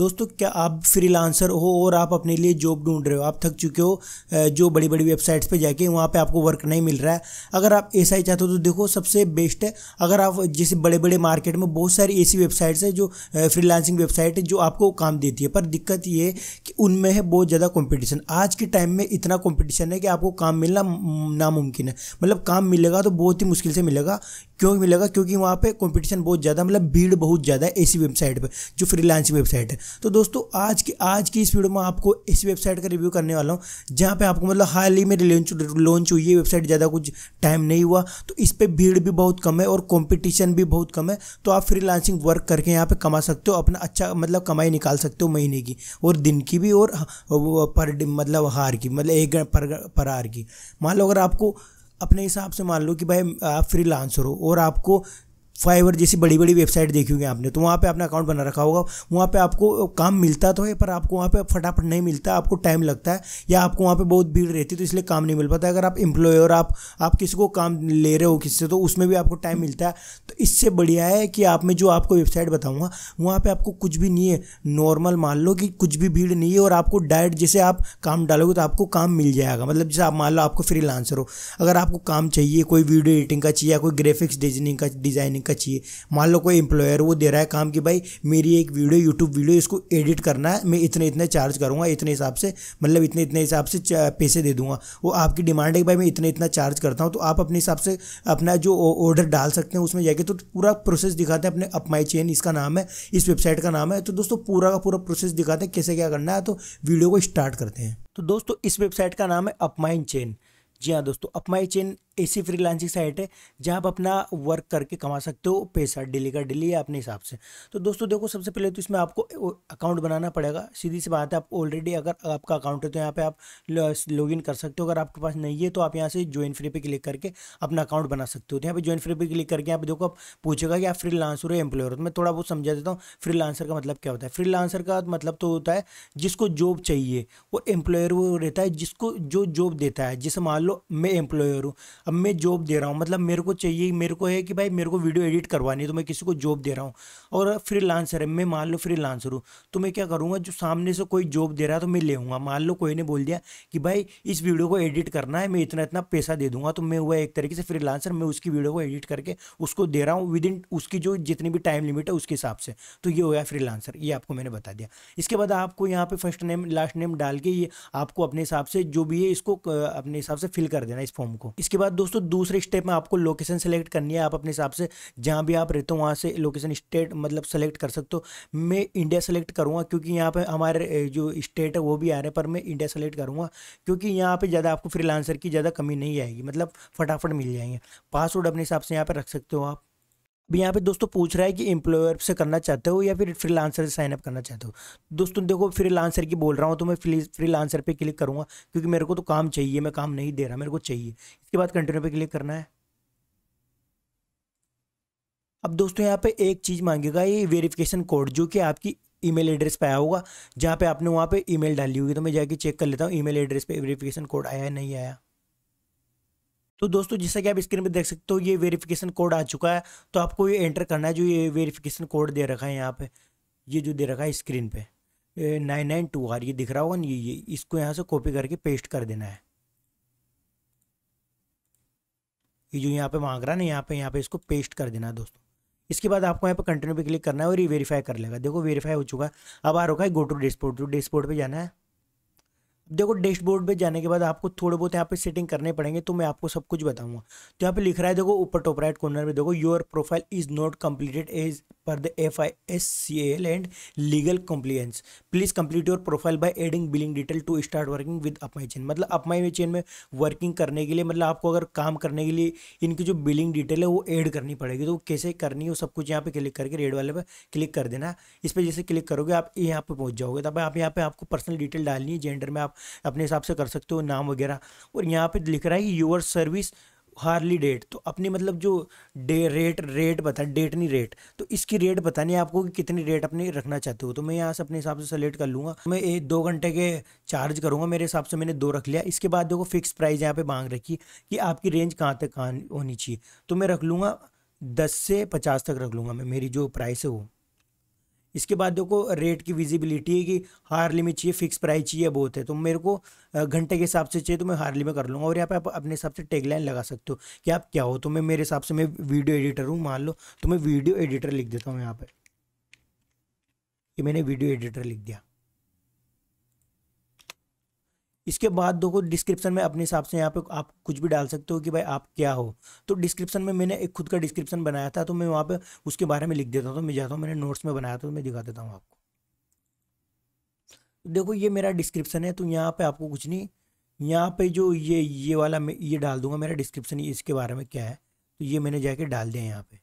दोस्तों क्या आप फ्रीलांसर हो और आप अपने लिए जॉब ढूंढ रहे हो आप थक चुके हो जो बड़ी बड़ी वेबसाइट्स पे जाके वहाँ पे आपको वर्क नहीं मिल रहा है अगर आप ऐसा ही चाहते हो तो देखो सबसे बेस्ट है अगर आप जैसे बड़े बड़े मार्केट में बहुत सारी ऐसी वेबसाइट्स है जो फ्रीलांसिंग वेबसाइट है जो आपको काम देती है पर दिक्कत ये है कि उनमें है बहुत ज़्यादा कॉम्पिटिशन आज के टाइम में इतना कॉम्पिटिशन है कि आपको काम मिलना नामुमकिन है मतलब काम मिलेगा तो बहुत ही मुश्किल से मिलेगा क्यों मिलेगा क्योंकि वहाँ पे कंपटीशन बहुत ज़्यादा मतलब भीड़ बहुत ज़्यादा है ऐसी वेबसाइट पे जो फ्रीलांस वेबसाइट है तो दोस्तों आज की आज की इस वीडियो में आपको इस वेबसाइट का रिव्यू करने वाला हूँ जहाँ पे आपको मतलब हाल ही में लॉन्च लॉन्च हुई है वेबसाइट ज़्यादा कुछ टाइम नहीं हुआ तो इस पर भीड़ भी बहुत कम है और कॉम्पिटिशन भी बहुत कम है तो आप फ्री वर्क करके यहाँ पर कमा सकते हो अपना अच्छा मतलब कमाई निकाल सकते हो महीने की और दिन की भी और हाँ, पर मतलब हार की मतलब एक पर, पर हार की मान लो अगर आपको अपने हिसाब से मान लो कि भाई आप फ्री हो और आपको फाइवर जैसी बड़ी बड़ी वेबसाइट देखी होगी आपने तो वहाँ पे आपने अकाउंट बना रखा होगा वहाँ पे आपको काम मिलता तो है पर आपको वहाँ पे फटाफट नहीं मिलता आपको टाइम लगता है या आपको वहाँ पे बहुत भीड़ रहती है तो इसलिए काम नहीं मिल पाता अगर आप एम्प्लॉय और आप आप किसी को काम ले रहे हो किसी से तो उसमें भी आपको टाइम मिलता है तो इससे बढ़िया है कि आप में जो आपको वेबसाइट बताऊँगा वहाँ पर आपको कुछ भी नहीं है नॉर्मल मान लो कि कुछ भी भीड़ नहीं है और आपको डायरेक्ट जैसे आप काम डालोगे तो आपको काम मिल जाएगा मतलब जैसे आप मान लो आपको फ्री हो अगर आपको काम चाहिए कोई वीडियो एडिटिंग का चाहिए कोई ग्राफिक्स डिजाइनिंग का डिज़ाइनिंग नहीं कचिए मान लो कोई एम्प्लॉयर वो दे रहा है काम कि भाई मेरी एक वीडियो यूट्यूब वीडियो इसको एडिट करना है मैं इतने इतने चार्ज करूँगा इतने हिसाब से मतलब इतने इतने हिसाब से पैसे दे दूंगा वो आपकी डिमांड है कि भाई मैं इतने इतना चार्ज करता हूँ तो आप अपने हिसाब से अपना जो ऑर्डर डाल सकते हैं उसमें जाके तो पूरा प्रोसेस दिखाते हैं अपने अपमाई चेन इसका नाम है इस वेबसाइट का नाम है तो दोस्तों पूरा का पूरा प्रोसेस दिखाते हैं कैसे क्या करना है तो वीडियो को स्टार्ट करते हैं तो दोस्तों इस वेबसाइट का नाम है अपमाइन चेन जी हाँ दोस्तों अपमाई चेन ऐसी फ्रीलांसिंग साइट है जहाँ आप अपना वर्क करके कमा सकते हो पैसा डेली का डेली या अपने हिसाब से तो दोस्तों देखो सबसे पहले तो इसमें आपको अकाउंट बनाना पड़ेगा सीधी सी बात है आप ऑलरेडी अगर आपका अकाउंट है तो यहाँ पे आप इन कर सकते हो अगर आपके पास नहीं है तो आप यहाँ से ज्वाइन फ्री पे क्लिक करके अपना अकाउंट बना सकते हो तो यहाँ पर ज्वाइन फ्री पे क्लिक करके यहाँ पे देखो आप पूछेगा कि आप फ्री लांसर हो एम्प्लॉयर हो तो मैं थोड़ा बहुत समझा देता हूँ फ्री लांसर का मतलब क्या होता है फ्री लांसर का मतलब तो होता है जिसको जॉब चाहिए वो एम्प्लॉयर वो रहता है जिसको जो जॉब देता है जैसे मान लो लो मैं एम्प्लॉयर हूँ अब मैं जॉब दे रहा हूँ मतलब मेरे को चाहिए मेरे को है कि भाई मेरे को वीडियो एडिट करवानी है तो मैं किसी को जॉब दे रहा हूँ और फ्री लांसर है मैं मान लो फ्री लांसर हूँ तो मैं क्या करूँगा जो सामने से कोई जॉब दे रहा है तो मैं ले मान लो कोई ने बोल दिया कि भाई इस वीडियो को एडिट करना है मैं इतना इतना पैसा दे दूंगा तो मैं हुआ एक तरीके से फ्री लांसर मैं उसकी वीडियो को एडिट करके उसको दे रहा हूँ विद इन उसकी जो जितनी भी टाइम लिमिट है उसके हिसाब से तो ये हो गया फ्री लांसर ये आपको मैंने बता दिया इसके बाद आपको यहाँ पे फर्स्ट नेम लास्ट नेम डाल के ये आपको अपने हिसाब से जो भी है इसको अपने हिसाब से फिल फिल कर देना इस फॉर्म को इसके बाद दोस्तों दूसरे स्टेप में आपको लोकेशन सेलेक्ट करनी है आप अपने हिसाब से जहाँ भी आप रहते हो वहाँ से लोकेशन स्टेट मतलब सेलेक्ट कर सकते हो मैं इंडिया सेलेक्ट करूँगा क्योंकि यहाँ पर हमारे जो स्टेट है वो भी आ रहे हैं पर मैं इंडिया सेलेक्ट करूँगा क्योंकि यहाँ पर ज़्यादा आपको फ्रीलांसर की ज़्यादा कमी नहीं आएगी मतलब फटाफट मिल जाएंगे पासवर्ड अपने हिसाब से यहाँ पर रख सकते हो आप भी यहाँ पे दोस्तों पूछ रहा है कि एम्प्लॉयर से करना चाहते हो या फिर फ्रीलांसर से साइनअप करना चाहते हो दोस्तों देखो फ्रीलांसर की बोल रहा हूँ तो मैं फ्रीलांसर पे क्लिक करूँगा क्योंकि मेरे को तो काम चाहिए मैं काम नहीं दे रहा मेरे को चाहिए इसके बाद कंटिन्यू पे क्लिक करना है अब दोस्तों यहाँ पे एक चीज़ मांगेगा ये वेरिफिकेशन कोड जो कि आपकी ईमेल एड्रेस पे आया होगा जहाँ पे आपने वहाँ पे ईमेल डाली होगी तो मैं जाके चेक कर लेता हूँ ईमेल एड्रेस पे वेरिफिकेशन कोड आया है नहीं आया तो दोस्तों जैसे कि आप स्क्रीन पर देख सकते हो ये वेरिफिकेशन कोड आ चुका है तो आपको ये एंटर करना है जो ये वेरिफिकेशन कोड दे रखा है यहाँ पे ये जो दे रखा है स्क्रीन पे नाइन नाइन टू आर ये दिख रहा होगा ये ये इसको यहाँ से कॉपी करके पेस्ट कर देना है ये जो यहाँ पे मांग रहा है ना यहाँ पे यहाँ पे इसको पेस्ट कर देना है दोस्तों इसके बाद आपको यहाँ पे कंटिन्यू पे क्लिक करना है और ये वेरीफाई कर लेगा देखो वेरीफाई हो चुका है अब आ रखा है गो टू डिस्पोर्ट टू डिस्पोर्ट पे जाना है देखो डैशबोर्ड पे जाने के बाद आपको थोड़े बहुत यहाँ पे सेटिंग करने पड़ेंगे तो मैं आपको सब कुछ बताऊंगा तो यहाँ पे लिख रहा है देखो ऊपर टॉप राइट कॉर्नर में देखो your profile is not completed as per the F I S C L and legal compliance please complete your profile by adding billing detail to start working with अपमाई chain मतलब अपमाई chain में working करने के लिए मतलब आपको अगर काम करने के लिए इनकी जो बिलिंग डिटेल है वो एड करनी पड़ेगी तो कैसे करनी है वो सब कुछ यहाँ पे क्लिक करके रेड वाले पर क्लिक कर देना इस पर जैसे क्लिक करोगे आप यहाँ पे पहुँच जाओगे तब आप यहाँ पे आपको पर्सनल डिटेल डालनी है जेंडर में आप आप अपने हिसाब से कर सकते हो नाम वगैरह और यहाँ पे लिख रहा है कि योर सर्विस हार्ली डेट तो अपनी मतलब जो डे रेट रेट बता डेट नहीं रेट तो इसकी रेट बतानी है आपको कि कितनी रेट अपनी रखना चाहते हो तो मैं यहाँ से अपने हिसाब से सेलेक्ट कर लूँगा मैं एक दो घंटे के चार्ज करूँगा मेरे हिसाब से मैंने दो रख लिया इसके बाद देखो फिक्स प्राइस यहाँ पे मांग रखी कि आपकी रेंज कहाँ तक कहाँ होनी चाहिए तो मैं रख लूँगा दस से पचास तक रख लूँगा मैं मेरी जो प्राइस है वो इसके बाद देखो रेट की विजिबिलिटी है कि हार्ली में चाहिए फिक्स प्राइस चाहिए बहुत है तो मेरे को घंटे के हिसाब से चाहिए तो मैं हार्ली में कर लूँगा और यहाँ पे आप अपने हिसाब से टेगलाइन लगा सकते हो कि आप क्या हो तो मैं मेरे हिसाब से मैं वीडियो एडिटर हूँ मान लो तो मैं वीडियो एडिटर लिख देता हूँ यहाँ पर कि मैंने वीडियो एडिटर लिख दिया इसके बाद देखो डिस्क्रिप्शन में अपने हिसाब से यहाँ पे आप कुछ भी डाल सकते हो कि भाई आप क्या हो तो डिस्क्रिप्शन में मैंने एक खुद का डिस्क्रिप्शन बनाया था तो मैं वहाँ पे उसके बारे में लिख देता हूँ तो मैं जाता हूँ मैंने नोट्स में बनाया था तो मैं दिखा देता हूँ आपको देखो ये मेरा डिस्क्रिप्शन है तो यहाँ पर आपको कुछ नहीं यहाँ पर जो ये ये वाला मैं ये डाल दूंगा मेरा डिस्क्रिप्शन इसके बारे में क्या है तो ये मैंने जाके डाल दिया यहाँ पर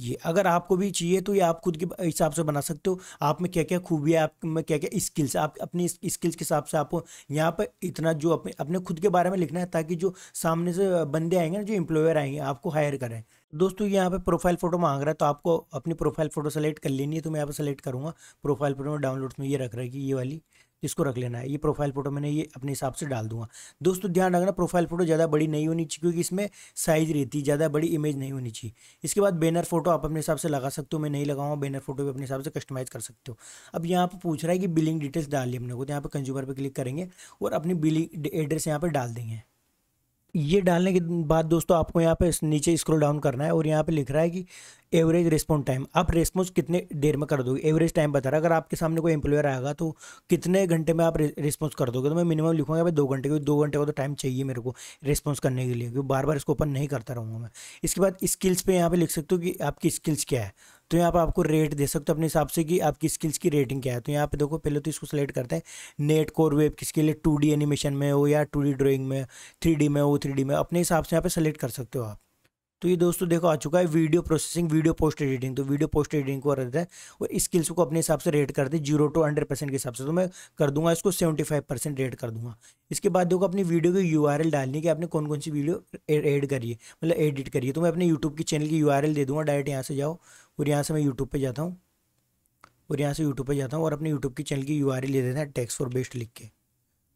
ये अगर आपको भी चाहिए तो ये आप खुद के हिसाब से बना सकते हो आप में क्या क्या खूबियाँ आप में क्या क्या स्किल्स आप अपनी स्किल्स के हिसाब से आपको यहाँ पर इतना जो अपने अपने खुद के बारे में लिखना है ताकि जो सामने से बंदे आएंगे ना जो एम्प्लॉयर आएंगे आपको हायर करें दोस्तों यहाँ पे प्रोफाइल फ़ोटो मांग रहा है तो आपको अपनी प्रोफाइल फ़ोटो सेलेक्ट कर लेनी है तो मैं यहाँ पर सेलेक्ट करूँगा प्रोफाइल फ़ोटो में डाउनलोड्स में ये रख रहा है कि ये वाली इसको रख लेना है ये प्रोफाइल फ़ोटो मैंने ये अपने हिसाब से डाल दूंगा दोस्तों ध्यान रखना प्रोफाइल फ़ोटो ज़्यादा बड़ी नहीं होनी चाहिए क्योंकि इसमें साइज़ रहती है ज़्यादा बड़ी इमेज नहीं होनी चाहिए इसके बाद बैनर फ़ोटो आप अपने हिसाब से लगा सकते हो मैं नहीं लगाऊँगा बैनर फ़ोटो भी अपने हिसाब से कस्टमाइज़ कर सकते हो अब यहाँ पर पूछ रहा है कि बिलिंग डिटेल्स डाल ली अपने को तो यहाँ पर कंज्यूमर पर क्लिक करेंगे और अपनी बिलिंग एड्रेस यहाँ पर डाल देंगे ये डालने के बाद दोस्तों आपको यहाँ पे नीचे स्क्रॉल डाउन करना है और यहाँ पे लिख रहा है कि एवरेज रिस्पॉन्स टाइम आप रिस्पॉन्स कितने देर में कर दोगे एवरेज टाइम बता रहा है अगर आपके सामने कोई एम्प्लॉयर आएगा तो कितने घंटे में आप रिस्पॉन्स कर दोगे तो मैं मिनिमम लिखूंगा भाई दो घंटे क्योंकि दो घंटे का तो टाइम चाहिए मेरे को रिस्पॉन्स करने के लिए क्योंकि बार बार इसको ओपन नहीं करता रहूँगा मैं इसके बाद स्किल्स पर यहाँ पे लिख सकते हो कि आपकी स्किल्स क्या है तो यहाँ पर आपको रेट दे सकते हो अपने हिसाब से कि आपकी स्किल्स की रेटिंग क्या है तो यहाँ पे देखो पहले तो इसको सेलेक्ट करते हैं नेट कोर वेब किसके लिए टू एनिमेशन में हो या टू ड्राइंग में थ्री में हो थ्री में अपने हिसाब से यहाँ पर सेलेक्ट कर सकते हो आप तो ये दोस्तों देखो आ चुका है video processing video post editing तो वीडियो पोस्ट एडिटिंग को रहता है और स्किल्स को अपने हिसाब से रेट करते हैं जीरो टू हंड्रेड परसेंट के हिसाब से तो मैं कर दूंगा इसको सेवेंटी फाइव परसेंट रेट कर दूंगा इसके बाद देखो अपनी वीडियो की यू आर एल डालनी कि आपने कौन कौन सी वीडियो एड करिए मतलब एडिट करिए तो मैं अपने यूट्यूब की चैनल की यू आर एल दे दूँगा डायरेक्ट यहाँ से जाओ और यहाँ से मैं यूट्यूब पर जाता हूँ और यहाँ से यूट्यूब पर जाता हूँ और अपने यूट्यूब की चैनल की यू आर एल ले देते हैं टेक्स फॉर बेस्ट लिख के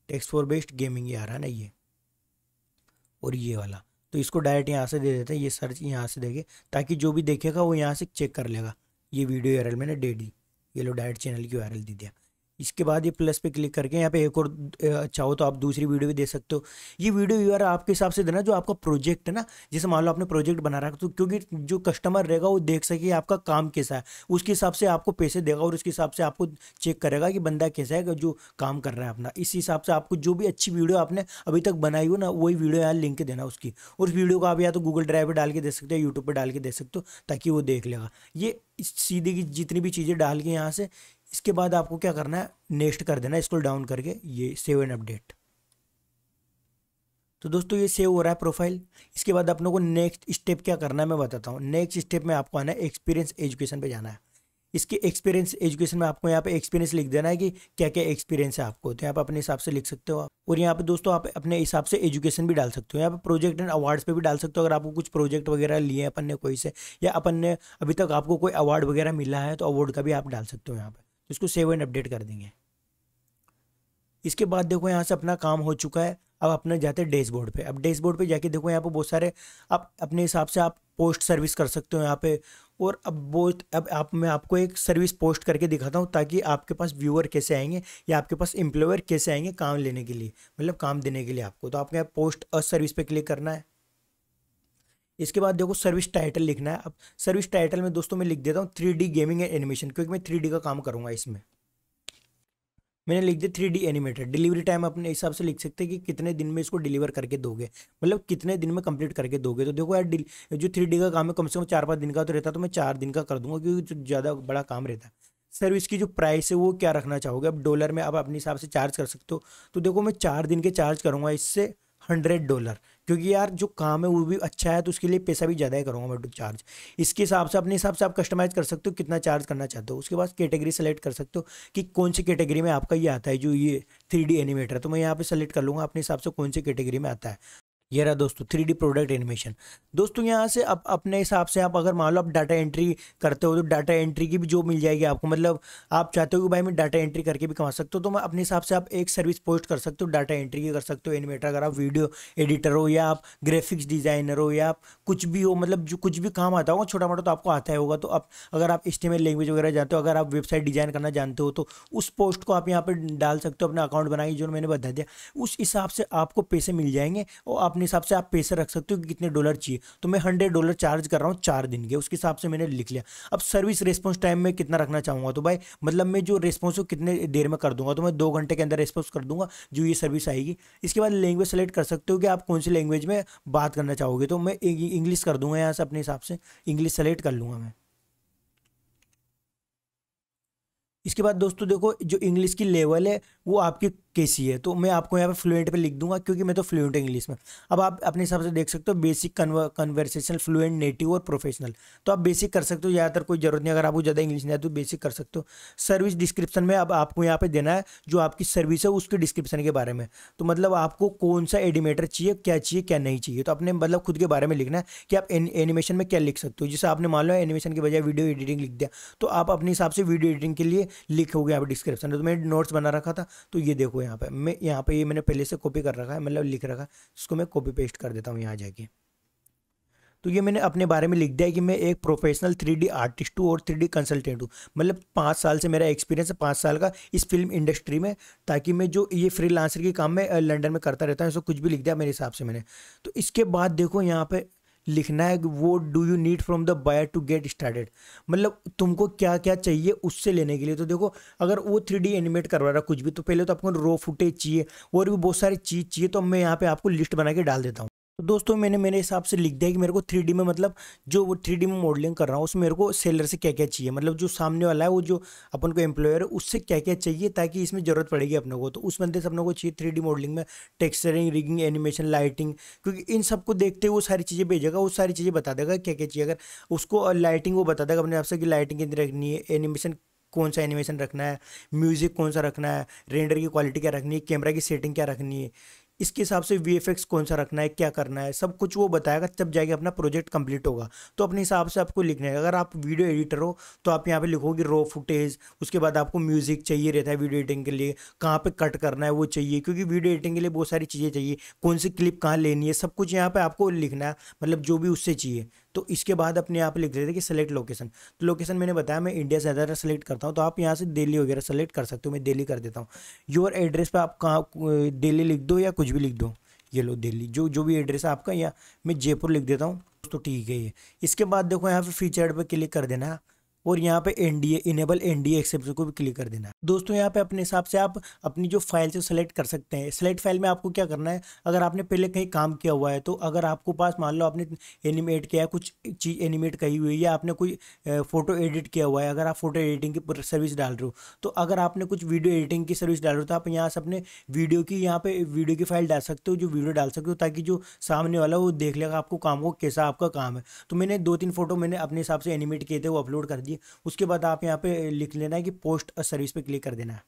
टेक्स फॉर बेस्ट गेमिंग ये आ रहा है ना ये और ये वाला तो इसको डायरेक्ट यहाँ से दे देते हैं ये सर्च यहाँ से देंगे ताकि जो भी देखेगा वो यहाँ से चेक कर लेगा ये वीडियो यूआरएल मैंने दे दी ये लो डायरेक्ट चैनल की वायरल दे दिया इसके बाद ये प्लस पे क्लिक करके यहाँ पे एक और चाहो तो आप दूसरी वीडियो भी दे सकते हो ये वीडियो व्यूअर आपके हिसाब से देना जो आपका प्रोजेक्ट है ना जैसे मान लो आपने प्रोजेक्ट बना रखा तो क्योंकि जो कस्टमर रहेगा वो देख सके आपका काम कैसा है उसके हिसाब से आपको पैसे देगा और उसके हिसाब से आपको चेक करेगा कि बंदा कैसा है जो काम कर रहा है अपना इस हिसाब से आपको जो भी अच्छी वीडियो आपने अभी तक बनाई हो ना वही वीडियो यहाँ लिंक देना उसकी उस वीडियो को आप या तो गूगल ड्राइव पर डाल के दे सकते हो यूट्यूब पर डाल के दे सकते हो ताकि वो देख लेगा ये सीधे की जितनी भी चीज़ें डाल के यहाँ से इसके बाद आपको क्या करना है नेक्स्ट कर देना इसको डाउन करके ये सेव एंड अपडेट तो दोस्तों ये सेव हो रहा है प्रोफाइल इसके बाद आप लोगों को नेक्स्ट स्टेप क्या करना है मैं बताता हूँ नेक्स्ट स्टेप में आपको आना है एक्सपीरियंस एजुकेशन पे जाना है इसके एक्सपीरियंस एजुकेशन में आपको यहाँ पे एक्सपीरियंस लिख देना है कि क्या क्या एक्सपीरियंस है आपको तो यहाँ पर अपने हिसाब से लिख सकते हो आप और यहाँ पे दोस्तों आप अपने हिसाब से एजुकेशन भी डाल सकते हो यहाँ पे प्रोजेक्ट एंड अवार्ड्स पे भी डाल सकते हो अगर आपको कुछ प्रोजेक्ट वगैरह लिए अपन ने कोई से या अपन ने अभी तक आपको कोई अवार्ड वगैरह मिला है तो अवार्ड का भी आप डाल सकते हो यहाँ पे इसको सेव एंड अपडेट कर देंगे इसके बाद देखो यहाँ से अपना काम हो चुका है अब अपने जाते हैं डैशबोर्ड पे अब डैशबोर्ड पे जाके देखो यहाँ पे बहुत सारे आप अपने हिसाब से आप पोस्ट सर्विस कर सकते हो यहाँ पे और अब बहुत अब आप मैं आपको एक सर्विस पोस्ट करके दिखाता हूँ ताकि आपके पास व्यूअर कैसे आएंगे या आपके पास एम्प्लॉयर कैसे आएंगे काम लेने के लिए मतलब काम देने के लिए आपको तो आपके यहाँ पोस्ट अ सर्विस पे क्लिक करना है इसके बाद देखो सर्विस टाइटल लिखना है अब सर्विस टाइटल में दोस्तों मैं लिख देता हूँ थ्री गेमिंग एंड एनिमेशन क्योंकि मैं थ्री का काम करूँगा इसमें मैंने लिख दिया three D animated delivery time अपने हिसाब से लिख सकते हैं कि कितने दिन में इसको डिलीवर करके दोगे मतलब कितने दिन में कंप्लीट करके दोगे तो देखो यार जो थ्री डी का काम है कम से कम चार पाँच दिन का तो रहता तो मैं चार दिन का कर दूंगा क्योंकि ज़्यादा बड़ा काम रहता है सर्विस की जो प्राइस है वो क्या रखना चाहोगे अब डॉलर में आप अपने हिसाब से चार्ज कर सकते हो तो देखो मैं चार दिन के चार्ज करूँगा इससे हंड्रेड डॉलर क्योंकि यार जो काम है वो भी अच्छा है तो उसके लिए पैसा भी ज़्यादा ही करूँगा मैं चार्ज इसके हिसाब से अपने हिसाब से आप कस्टमाइज़ कर सकते हो कितना चार्ज करना चाहते हो उसके बाद कैटेगरी सेलेक्ट कर सकते हो कि कौन सी कैटेगरी में आपका ये आता है जो ये थ्री एनिमेटर है तो मैं यहाँ पर सेलेक्ट कर लूँगा अपने हिसाब से कौन सी कैटेगरी में आता है ये रहा दोस्तों थ्री डी प्रोडक्ट एनिमेशन दोस्तों यहाँ से आप अपने हिसाब से आप अगर मान लो आप डाटा एंट्री करते हो तो डाटा एंट्री की भी जो मिल जाएगी आपको मतलब आप चाहते हो कि भाई मैं डाटा एंट्री करके भी कमा सकते हो तो मैं अपने हिसाब से आप एक सर्विस पोस्ट कर सकते हो डाटा एंट्री की कर सकते हो एनिमेटर अगर आप वीडियो एडिटर हो या आप ग्राफिक्स डिज़ाइनर हो या आप कुछ भी हो मतलब जो कुछ भी काम आता होगा छोटा मोटा तो आपको आता ही होगा तो आप अगर आप इस्टेमेल लैंग्वेज वगैरह जानते हो अगर आप वेबसाइट डिज़ाइन करना जानते हो तो उस पोस्ट को आप यहाँ पर डाल सकते हो अपना अकाउंट बनाइए जो मैंने बता दिया उस हिसाब से आपको पैसे मिल जाएंगे और आप अपने हिसाब से आप पैसे रख सकते हो कि कितने डॉलर चाहिए तो मैं हंड्रेड डॉलर चार्ज कर रहा हूँ चार दिन के उसके हिसाब से मैंने लिख लिया अब सर्विस रिस्पॉन्स टाइम में कितना रखना चाहूँगा तो भाई मतलब मैं जो रिस्पॉन्स हो कितने देर में कर दूंगा तो मैं दो घंटे के अंदर रिस्पॉन्स कर दूंगा जो ये सर्विस आएगी इसके बाद लैंग्वेज सेलेक्ट कर सकते हो कि आप कौन सी लैंग्वेज में बात करना चाहोगे तो मैं इंग्लिश कर दूंगा यहाँ से अपने हिसाब से इंग्लिश सेलेक्ट कर लूँगा मैं इसके बाद दोस्तों देखो जो इंग्लिश की लेवल है वो आपकी के सी है तो मैं आपको यहाँ पे फ्लुएंट पे लिख दूंगा क्योंकि मैं तो फ्लुएंट इंग्लिश में अब आप अपने हिसाब से देख सकते हो बेसिक कन्वर्सेशन फ्लुएंट नेटिव और प्रोफेशनल तो आप बेसिक कर सकते हो ज़्यादातर कोई जरूरत नहीं अगर आपको ज़्यादा इंग्लिश नहीं आती तो बेसिक कर सकते हो सर्विस डिस्क्रिप्शन में अब आपको यहाँ पे देना है जो आपकी सर्विस है उसके डिस्क्रिप्शन के बारे में तो मतलब आपको कौन सा एडिमेटर चाहिए क्या चाहिए क्या नहीं चाहिए तो अपने मतलब खुद के बारे में लिखना है कि आप एनिमेशन में क्या लिख सकते हो जैसे आपने मान लो एनिमेशन के बजाय वीडियो एडिटिंग लिख दिया तो आप अपने हिसाब से वीडियो एडिटिंग के लिए लिखोगे आप डिस्क्रिप्शन तो मैंने नोट्स बना रखा था तो ये देखो यहाँ पे मैं यहाँ पे ये मैंने पहले से कॉपी कर रखा है मतलब लिख रखा है इसको मैं कॉपी पेस्ट कर देता हूँ यहाँ जाके तो ये मैंने अपने बारे में लिख दिया कि मैं एक प्रोफेशनल थ्री आर्टिस्ट हूँ और थ्री कंसल्टेंट हूँ मतलब पाँच साल से मेरा एक्सपीरियंस है पाँच साल का इस फिल्म इंडस्ट्री में ताकि मैं जो ये फ्री लांसर के काम में लंडन में करता रहता हूँ ऐसा कुछ भी लिख दिया मेरे हिसाब से मैंने तो इसके बाद देखो यहाँ पे लिखना है वो do you need from the buyer to get started मतलब तुमको क्या क्या चाहिए उससे लेने के लिए तो देखो अगर वो थ्री डी एनिमेट करवा रहा कुछ भी तो पहले तो आपको रो फुटेज चाहिए और भी बहुत सारी चीज़ चाहिए तो मैं यहाँ पे आपको लिस्ट बना के डाल देता हूँ तो दोस्तों मैंने मेरे हिसाब से लिख दिया कि मेरे को थ्री में मतलब जो वो थ्री में मॉडलिंग कर रहा हूँ उसमें मेरे को सेलर से क्या क्या चाहिए मतलब जो सामने वाला है वो जो अपन को एम्प्लॉयर है उससे क्या क्या चाहिए ताकि इसमें ज़रूरत पड़ेगी अपने को तो उस मंदिर से अपने को चाहिए थ्री मॉडलिंग में टेक्सचरिंग रिगिंग एनिमेशन लाइटिंग क्योंकि इन सबको देखते हुए वो सारी चीज़ें भेजेगा वो सारी चीज़ें बता देगा क्या क्या चाहिए अगर उसको लाइटिंग वो बता देगा अपने आपसे से कि लाइटिंग कितनी रखनी है एनिमेशन कौन सा एनिमेशन रखना है म्यूज़िक कौन सा रखना है रेंडर की क्वालिटी क्या रखनी है कैमरा की सेटिंग क्या रखनी है इसके हिसाब से वी कौन सा रखना है क्या करना है सब कुछ वो बताएगा तब जाके अपना प्रोजेक्ट कंप्लीट होगा तो अपने हिसाब से आपको लिखना है अगर आप वीडियो एडिटर हो तो आप यहाँ पे लिखोगे रो फुटेज उसके बाद आपको म्यूज़िक चाहिए रहता है वीडियो एडिटिंग के लिए कहाँ पे कट करना है वो चाहिए क्योंकि वीडियो एडिटिंग के लिए बहुत सारी चीज़ें चाहिए कौन सी क्लिप कहाँ लेनी है सब कुछ यहाँ पर आपको लिखना है मतलब जो भी उससे चाहिए तो इसके बाद अपने आप लिख देते कि सेलेक्ट लोकेशन तो लोकेशन मैंने बताया मैं इंडिया से ज़्यादा सेलेक्ट करता हूँ तो आप यहाँ से दिल्ली वगैरह सेलेक्ट कर सकते हो मैं दिल्ली कर देता हूँ योर एड्रेस पर आप कहाँ दिल्ली लिख दो या कुछ भी लिख दो ये लो दिल्ली जो जो भी एड्रेस है आपका या मैं जयपुर लिख देता हूँ तो ठीक है ये इसके बाद देखो यहाँ पे फीचर पर क्लिक कर देना है और यहाँ पे एनडीए इनेबल एनडीए एक्सेप्शन को भी क्लिक कर देना है दोस्तों यहाँ पे अपने हिसाब से आप अपनी जो फाइल से सेलेक्ट कर सकते हैं सेलेक्ट फाइल में आपको क्या करना है अगर आपने पहले कहीं काम किया हुआ है तो अगर आपको पास मान लो आपने एनिमेट किया है कुछ चीज़ एनिमेट कही हुई है या आपने कोई फोटो एडिट किया हुआ है अगर आप फोटो एडिटिंग की सर्विस डाल रहे हो तो अगर आपने कुछ वीडियो एडिटिंग की सर्विस डाल रहे हो तो आप यहाँ से अपने वीडियो की यहाँ पे वीडियो की फाइल डाल सकते हो जो वीडियो डाल सकते हो ताकि जो सामने वाला वो देख लेगा आपको काम को कैसा आपका काम है तो मैंने दो तीन फोटो मैंने अपने हिसाब से एनिमेट किए थे वो अपलोड कर दिए है उसके बाद आप यहाँ पे लिख लेना है कि पोस्ट सर्विस पे क्लिक कर देना है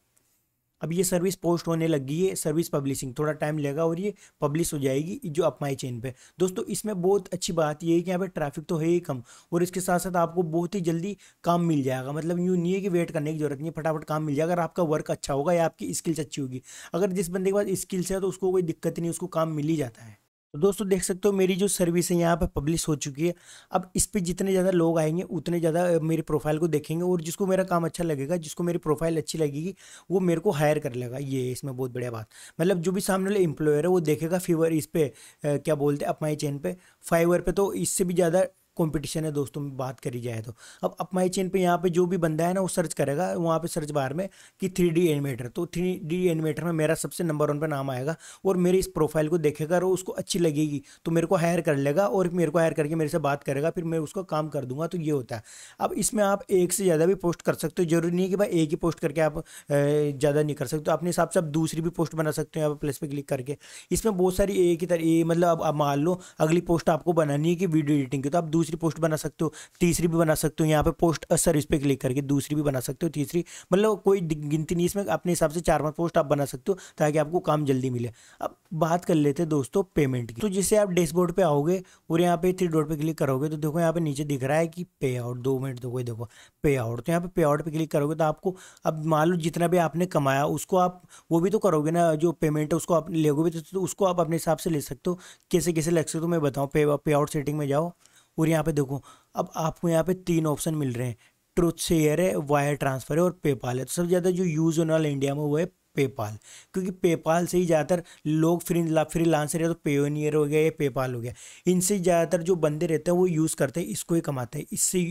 अब ये सर्विस पोस्ट होने गई है सर्विस पब्लिशिंग थोड़ा टाइम लेगा और ये पब्लिश हो जाएगी जो अपमाई चेन पे दोस्तों इसमें बहुत अच्छी बात ये है कि यहाँ पे ट्रैफिक तो है ही कम और इसके साथ साथ आपको बहुत ही जल्दी काम मिल जाएगा मतलब यूँ नहीं है कि वेट करने की जरूरत नहीं है फटाफट काम मिल जाएगा अगर आपका वर्क अच्छा होगा या आपकी स्किल्स अच्छी होगी अगर जिस बंदे के पास स्किल्स है तो उसको कोई दिक्कत नहीं उसको काम मिल ही जाता है तो दोस्तों देख सकते हो मेरी जो सर्विस है यहाँ पर पब्लिश हो चुकी है अब इस पर जितने ज़्यादा लोग आएंगे उतने ज़्यादा मेरे प्रोफाइल को देखेंगे और जिसको मेरा काम अच्छा लगेगा जिसको मेरी प्रोफाइल अच्छी लगेगी वो मेरे को हायर कर लेगा ये इसमें बहुत बढ़िया बात मतलब जो भी सामने वाले इंप्लॉयर है वो देखेगा फीवर इस पर क्या बोलते हैं अपमाई चेन पर फाइवर पर तो इससे भी ज़्यादा कंपटीशन है दोस्तों में बात करी जाए तो अब अप माई चैन पे यहाँ पे जो भी बंदा है ना वो सर्च करेगा वहाँ पे सर्च बार में कि थ्री डी एनिमेटर तो थ्री डी एनिमेटर में मेरा सबसे नंबर वन पर नाम आएगा और मेरे इस प्रोफाइल को देखेगा और उसको अच्छी लगेगी तो मेरे को हायर कर लेगा और मेरे को हायर करके मेरे से बात करेगा फिर मैं उसको काम कर दूंगा तो ये होता है अब इसमें आप एक से ज़्यादा भी पोस्ट कर सकते हो जरूरी नहीं है कि भाई एक ही पोस्ट करके आप ज़्यादा नहीं कर सकते तो अपने हिसाब से आप दूसरी भी पोस्ट बना सकते हो पर प्लस पर क्लिक करके इसमें बहुत सारी एक ही तरह मतलब आप मान लो अगली पोस्ट आपको बनानी है कि वीडियो एडिटिंग की तो आप दूसरी दूसरी पोस्ट बना सकते हो तीसरी भी बना सकते हो यहाँ पे पोस्ट असर इस पर क्लिक करके दूसरी भी बना सकते हो तीसरी मतलब कोई गिनती नहीं इसमें अपने हिसाब से चार पाँच पोस्ट आप बना सकते हो ताकि आपको काम जल्दी मिले अब बात कर लेते हैं दोस्तों पेमेंट की तो जिससे आप डैशबोर्ड पर आओगे और यहाँ पे थ्री डॉट पर क्लिक करोगे तो देखो यहाँ पे नीचे दिख रहा है कि पे आउट दो मिनट दो तो देखो पे आउट तो यहाँ पे पे आउट पर क्लिक करोगे तो आपको अब मान लो जितना भी आपने कमाया उसको आप वो भी तो करोगे ना जो पेमेंट है उसको आप लोगे भी तो, तो उसको आप अपने हिसाब से ले सकते हो कैसे कैसे लग सकते हो तो मैं बताऊँ पे पे आउट सेटिंग में जाओ और यहाँ पे देखो अब आपको यहाँ पे तीन ऑप्शन मिल रहे हैं ट्रुथ शेयर है वायर ट्रांसफ़र है और पेपाल है तो सबसे ज़्यादा जो यूज़ होने वाला इंडिया में वो है पेपाल क्योंकि पेपाल से ही ज़्यादातर लोग फ्री फ्री लांसर या तो ईयर हो गया या पेपाल हो गया इनसे ज़्यादातर जो बंदे रहते हैं वो यूज़ करते हैं इसको ही कमाते हैं इससे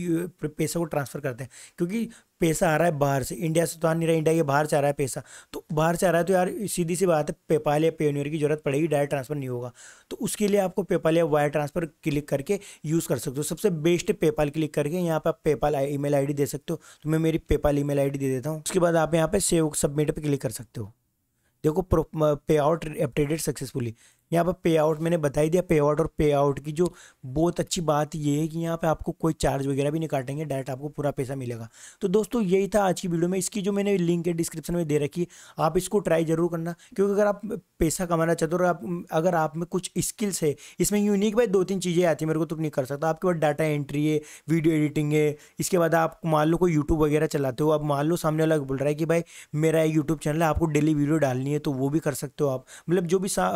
पैसे को ट्रांसफ़र करते हैं क्योंकि पैसा आ रहा है बाहर से इंडिया से तो आ नहीं रहा इंडिया के बाहर से आ रहा है पैसा तो बाहर से आ रहा है तो यार सीधी सी बात है पेपाल या पेनियर की जरूरत पड़ेगी डायरेक्ट ट्रांसफर नहीं होगा तो उसके लिए आपको पेपाल या वायर ट्रांसफर क्लिक करके यूज़ कर सकते हो सबसे बेस्ट पेपाल क्लिक करके यहाँ पर आप पेपाल ई मेल आई दे सकते हो तो मैं मेरी पेपाल ई मेल आई दे देता हूँ उसके बाद आप यहाँ पर सेव सबमिट पर क्लिक कर सकते हो देखो पे आउट अपडेटेड सक्सेसफुली यहाँ पर पे आउट मैंने बताई दिया पे आउट और पे आउट की जो बहुत अच्छी बात ये है कि यहाँ पे आपको कोई चार्ज वगैरह भी नहीं काटेंगे डायरेक्ट आपको पूरा पैसा मिलेगा तो दोस्तों यही था आज की वीडियो में इसकी जो मैंने लिंक है डिस्क्रिप्शन में दे रखी है आप इसको ट्राई जरूर करना क्योंकि अगर आप पैसा कमाना चाहते हो और आप अगर आप में कुछ स्किल्स है इसमें यूनिक भाई दो तीन चीज़ें आती है मेरे को तो नहीं कर सकता आपके पास डाटा एंट्री है वीडियो एडिटिंग है इसके बाद आप मान लो कोई यूट्यूब वगैरह चलाते हो आप मान लो सामने वाला बोल रहा है कि भाई मेरा यूट्यूब चैनल है आपको डेली वीडियो डालनी है तो वो भी कर सकते हो आप मतलब जो भी सा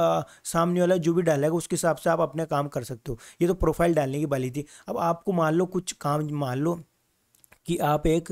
काम नहीं वाला जो भी डालेगा उसके हिसाब से आप अपना काम कर सकते हो ये तो प्रोफाइल डालने की वाली थी अब आपको मान लो कुछ काम मान लो कि आप एक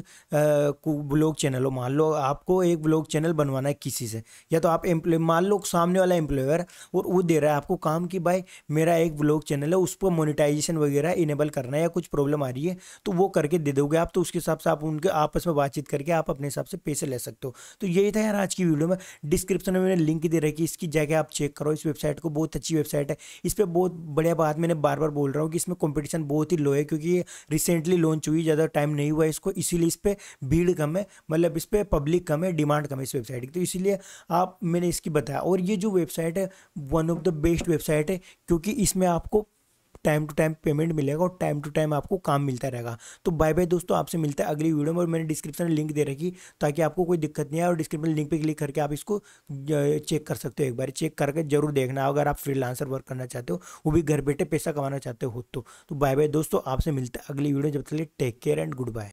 ब्लॉग चैनल हो मान लो आपको एक ब्लॉग चैनल बनवाना है किसी से या तो आप एम्प्लॉय मान लो सामने वाला एम्प्लॉयर और वो दे रहा है आपको काम कि भाई मेरा एक ब्लॉग चैनल है उस पर मोनिटाइजेशन वगैरह इनेबल करना है या कुछ प्रॉब्लम आ रही है तो वो करके दे दोगे आप तो उसके हिसाब से आप उनके आपस में बातचीत करके आप अपने हिसाब से पैसे ले सकते हो तो यही था यार आज की वीडियो में डिस्क्रिप्शन में मैंने लिंक दे रखी इसकी जगह आप चेक करो इस वेबसाइट को बहुत अच्छी वेबसाइट है इस पर बहुत बढ़िया बात मैंने बार बार बोल रहा हूँ कि इसमें कॉम्पिटिशन बहुत ही लो है क्योंकि ये रिसेंटली लॉन्च हुई ज़्यादा टाइम नहीं हुआ वाइज इसको इसीलिए इस पर भीड़ कम है मतलब इस पर पब्लिक कम है डिमांड कम है इस वेबसाइट की तो इसीलिए आप मैंने इसकी बताया और ये जो वेबसाइट है one of the best website है क्योंकि इसमें आपको टाइम टू टाइम पेमेंट मिलेगा और टाइम टू टाइम आपको काम मिलता रहेगा तो बाय बाय दोस्तों आपसे मिलता है अगली वीडियो में और मैंने डिस्क्रिप्शन में लिंक दे रखी ताकि आपको कोई दिक्कत नहीं आए और डिस्क्रिप्शन लिंक पे क्लिक करके आप इसको चेक कर सकते हो एक बार चेक करके जरूर देखना अगर आप फ्रीलांसर वर्क करना चाहते हो वो भी घर बैठे पैसा कमाना चाहते हो तो, तो बाय बाय दोस्तों आपसे मिलता है अगली वीडियो जब तक take care and good bye